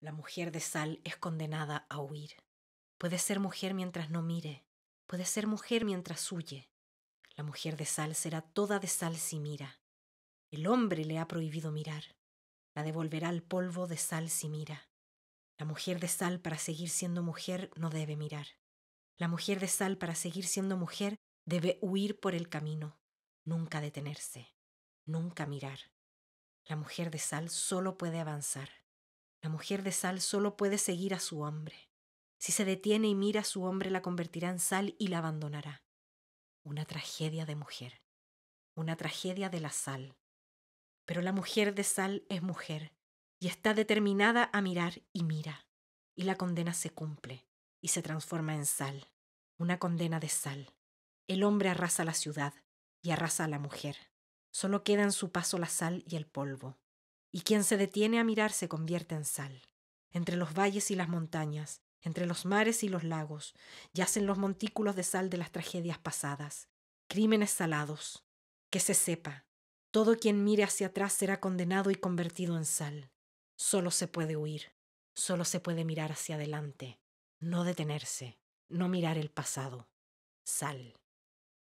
La mujer de sal es condenada a huir. Puede ser mujer mientras no mire, puede ser mujer mientras huye. La mujer de sal será toda de sal si mira. El hombre le ha prohibido mirar. La devolverá al polvo de sal si mira. La mujer de sal para seguir siendo mujer no debe mirar. La mujer de sal para seguir siendo mujer debe huir por el camino, nunca detenerse, nunca mirar. La mujer de sal solo puede avanzar. La mujer de sal solo puede seguir a su hombre. Si se detiene y mira a su hombre, la convertirá en sal y la abandonará. Una tragedia de mujer. Una tragedia de la sal. Pero la mujer de sal es mujer y está determinada a mirar y mira. Y la condena se cumple y se transforma en sal. Una condena de sal. El hombre arrasa la ciudad y arrasa a la mujer. Solo en su paso la sal y el polvo y quien se detiene a mirar se convierte en sal. Entre los valles y las montañas, entre los mares y los lagos, yacen los montículos de sal de las tragedias pasadas, crímenes salados. Que se sepa, todo quien mire hacia atrás será condenado y convertido en sal. Solo se puede huir, solo se puede mirar hacia adelante, no detenerse, no mirar el pasado. Sal.